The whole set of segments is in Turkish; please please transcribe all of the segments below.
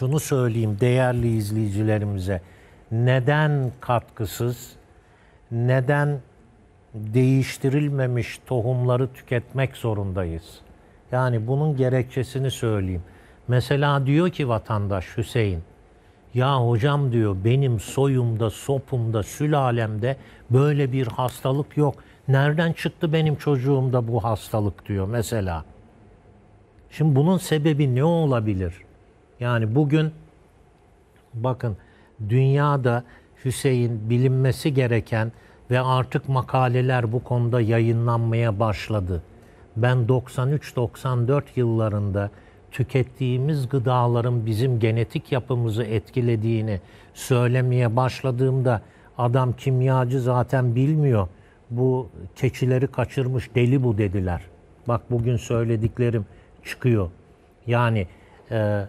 şunu söyleyeyim değerli izleyicilerimize. Neden katkısız, neden değiştirilmemiş tohumları tüketmek zorundayız? Yani bunun gerekçesini söyleyeyim. Mesela diyor ki vatandaş Hüseyin, ya hocam diyor benim soyumda, sopumda, sülalemde böyle bir hastalık yok. Nereden çıktı benim çocuğumda bu hastalık diyor mesela. Şimdi bunun sebebi ne olabilir? Yani bugün bakın dünyada Hüseyin bilinmesi gereken ve artık makaleler bu konuda yayınlanmaya başladı. Ben 93-94 yıllarında tükettiğimiz gıdaların bizim genetik yapımızı etkilediğini söylemeye başladığımda adam kimyacı zaten bilmiyor. Bu keçileri kaçırmış deli bu dediler. Bak bugün söylediklerim çıkıyor. Yani e, e,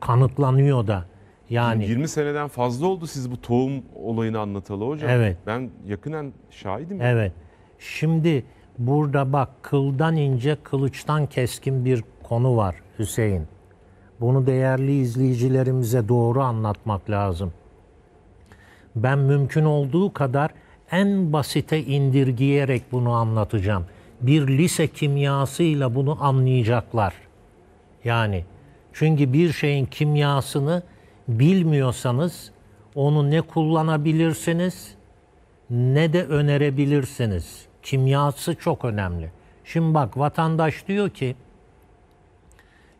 kanıtlanıyor da. Yani 20 seneden fazla oldu siz bu tohum olayını anlatalı hocam. Evet. Ben yakından şahidim. Evet. Şimdi burada bak kıldan ince kılıçtan keskin bir konu var Hüseyin. Bunu değerli izleyicilerimize doğru anlatmak lazım. Ben mümkün olduğu kadar en basite indirgeyerek bunu anlatacağım. Bir lise kimyasıyla bunu anlayacaklar. Yani çünkü bir şeyin kimyasını bilmiyorsanız onu ne kullanabilirsiniz ne de önerebilirsiniz. Kimyası çok önemli. Şimdi bak vatandaş diyor ki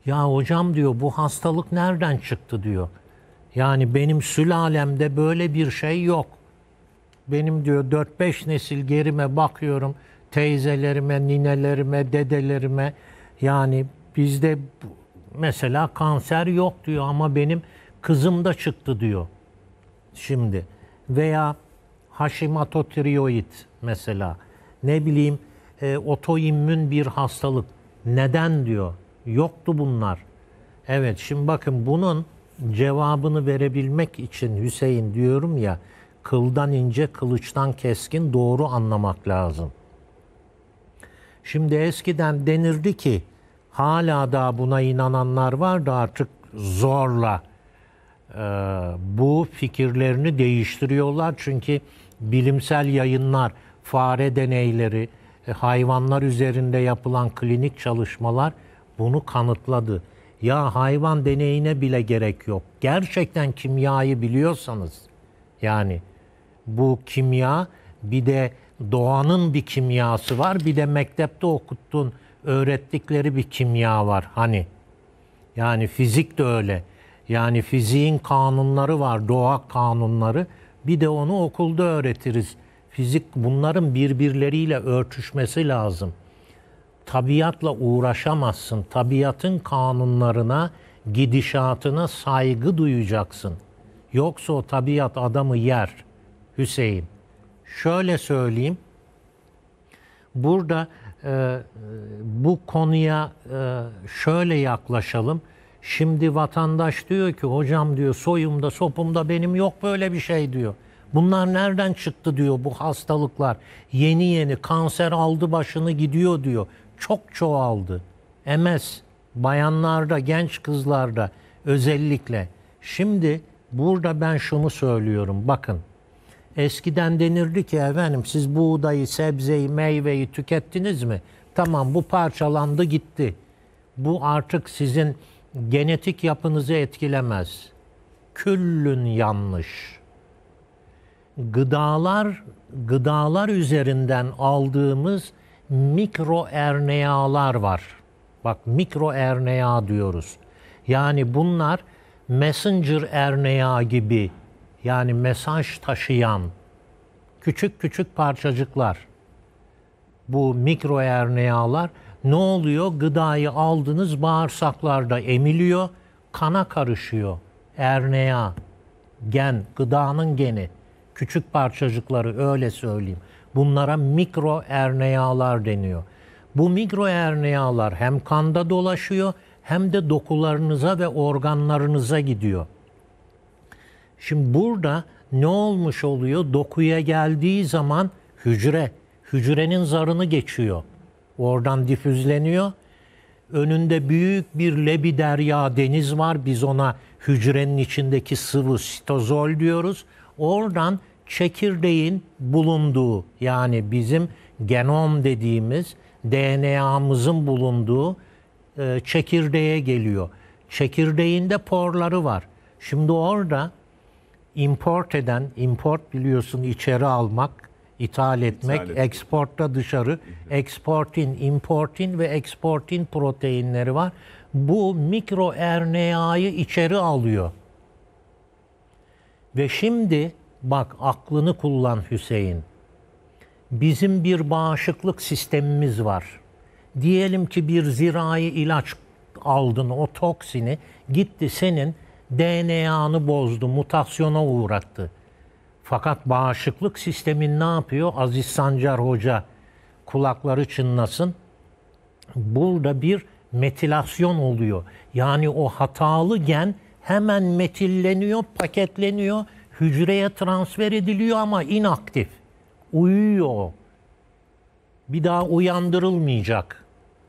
ya hocam diyor bu hastalık nereden çıktı diyor. Yani benim sülalemde böyle bir şey yok. Benim diyor 4-5 nesil gerime bakıyorum. Teyzelerime, ninelerime, dedelerime yani bizde bu mesela kanser yok diyor ama benim kızımda çıktı diyor. Şimdi veya Hashimoto tiroid mesela ne bileyim e, otoimmün bir hastalık. Neden diyor? Yoktu bunlar. Evet şimdi bakın bunun cevabını verebilmek için Hüseyin diyorum ya kıldan ince kılıçtan keskin doğru anlamak lazım. Şimdi eskiden denirdi ki hala da buna inananlar var da artık zorla e, bu fikirlerini değiştiriyorlar. Çünkü bilimsel yayınlar, fare deneyleri, e, hayvanlar üzerinde yapılan klinik çalışmalar bunu kanıtladı. Ya hayvan deneyine bile gerek yok. Gerçekten kimyayı biliyorsanız yani bu kimya bir de doğanın bir kimyası var. Bir de mektepte okuttuğun öğrettikleri bir kimya var hani. Yani fizik de öyle. Yani fiziğin kanunları var, doğa kanunları. Bir de onu okulda öğretiriz. Fizik bunların birbirleriyle örtüşmesi lazım. Tabiatla uğraşamazsın. Tabiatın kanunlarına, gidişatına saygı duyacaksın. Yoksa o tabiat adamı yer Hüseyin. Şöyle söyleyeyim. Burada ee, e, bu konuya e, şöyle yaklaşalım. Şimdi vatandaş diyor ki hocam diyor soyumda sopumda benim yok böyle bir şey diyor. Bunlar nereden çıktı diyor bu hastalıklar. Yeni yeni kanser aldı başını gidiyor diyor. Çok çoğaldı. MS bayanlarda, genç kızlarda özellikle. Şimdi burada ben şunu söylüyorum. Bakın Eskiden denirdi ki efendim siz buğdayı, sebzeyi, meyveyi tükettiniz mi? Tamam bu parçalandı gitti. Bu artık sizin genetik yapınızı etkilemez. Küllün yanlış. Gıdalar, gıdalar üzerinden aldığımız mikro RNA'lar var. Bak mikro RNA diyoruz. Yani bunlar messenger RNA gibi yani mesaj taşıyan küçük küçük parçacıklar, bu mikro RNA'lar ne oluyor? Gıdayı aldınız bağırsaklarda emiliyor, kana karışıyor. Erneya, gen, gıdanın geni, küçük parçacıkları öyle söyleyeyim. Bunlara mikro RNA'lar deniyor. Bu mikro RNA'lar hem kanda dolaşıyor hem de dokularınıza ve organlarınıza gidiyor. Şimdi burada ne olmuş oluyor? Dokuya geldiği zaman hücre, hücrenin zarını geçiyor. Oradan difüzleniyor. Önünde büyük bir lebi derya deniz var. Biz ona hücrenin içindeki sıvı sitozol diyoruz. Oradan çekirdeğin bulunduğu yani bizim genom dediğimiz DNA'mızın bulunduğu e, çekirdeğe geliyor. Çekirdeğinde porları var. Şimdi orada import eden, import biliyorsun içeri almak, ithal etmek, ithal etmek. dışarı, exportin, importin ve exportin proteinleri var. Bu mikro RNA'yı içeri alıyor. Ve şimdi bak aklını kullan Hüseyin. Bizim bir bağışıklık sistemimiz var. Diyelim ki bir zirai ilaç aldın o toksini gitti senin DNA'nı bozdu, mutasyona uğrattı. Fakat bağışıklık sistemin ne yapıyor? Aziz Sancar Hoca kulakları çınlasın. Burada bir metilasyon oluyor. Yani o hatalı gen hemen metilleniyor, paketleniyor, hücreye transfer ediliyor ama inaktif. Uyuyor. Bir daha uyandırılmayacak.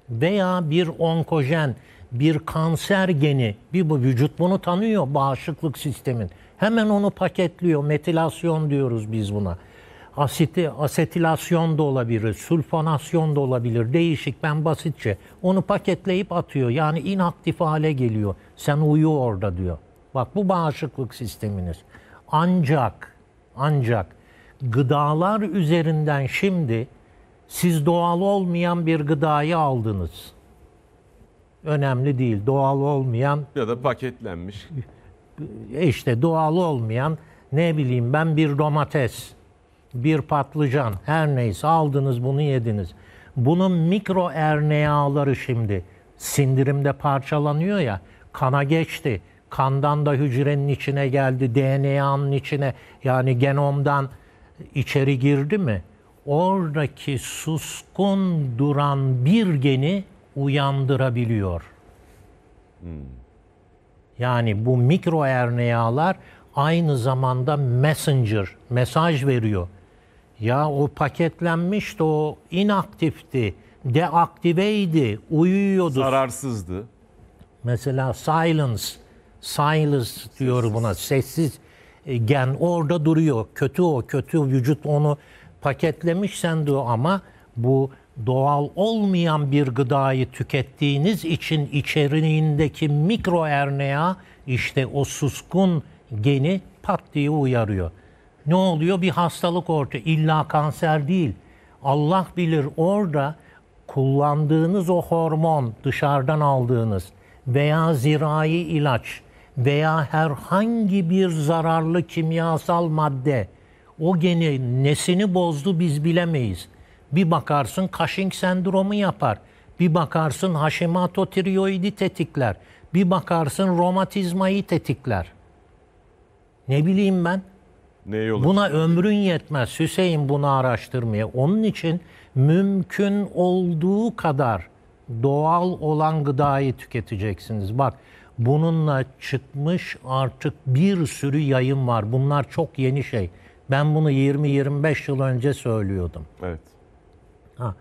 Veya bir onkojen bir kanser geni, bir bu vücut bunu tanıyor bağışıklık sistemin. Hemen onu paketliyor. Metilasyon diyoruz biz buna. Asiti, asetilasyon da olabilir, sülfonasyon da olabilir. Değişik ben basitçe. Onu paketleyip atıyor. Yani inaktif hale geliyor. Sen uyu orada diyor. Bak bu bağışıklık sisteminiz. Ancak ancak gıdalar üzerinden şimdi siz doğal olmayan bir gıdayı aldınız önemli değil. Doğal olmayan ya da paketlenmiş. E işte doğal olmayan ne bileyim ben bir domates, bir patlıcan her neyse aldınız bunu yediniz. Bunun mikro RNA'ları şimdi sindirimde parçalanıyor ya kana geçti. Kandan da hücrenin içine geldi, DNA'nın içine yani genomdan içeri girdi mi? Oradaki suskun duran bir geni uyandırabiliyor. Hmm. Yani bu mikro RNA'lar aynı zamanda messenger, mesaj veriyor. Ya o paketlenmişti, o inaktifti, deaktiveydi, uyuyordu. Zararsızdı. Mesela silence, silence diyor buna, sessiz e, gen orada duruyor. Kötü o, kötü vücut onu paketlemiş sen diyor ama bu doğal olmayan bir gıdayı tükettiğiniz için içeriğindeki mikro RNA işte o suskun geni pat diye uyarıyor. Ne oluyor? Bir hastalık ortaya. İlla kanser değil. Allah bilir orada kullandığınız o hormon dışarıdan aldığınız veya zirai ilaç veya herhangi bir zararlı kimyasal madde o geni nesini bozdu biz bilemeyiz. Bir bakarsın Cushing sendromu yapar. Bir bakarsın Hashimoto tiroidi tetikler. Bir bakarsın romatizmayı tetikler. Ne bileyim ben? Neye buna ömrün yetmez Hüseyin bunu araştırmaya. Onun için mümkün olduğu kadar doğal olan gıdayı tüketeceksiniz. Bak bununla çıkmış artık bir sürü yayın var. Bunlar çok yeni şey. Ben bunu 20-25 yıl önce söylüyordum. Evet. 啊，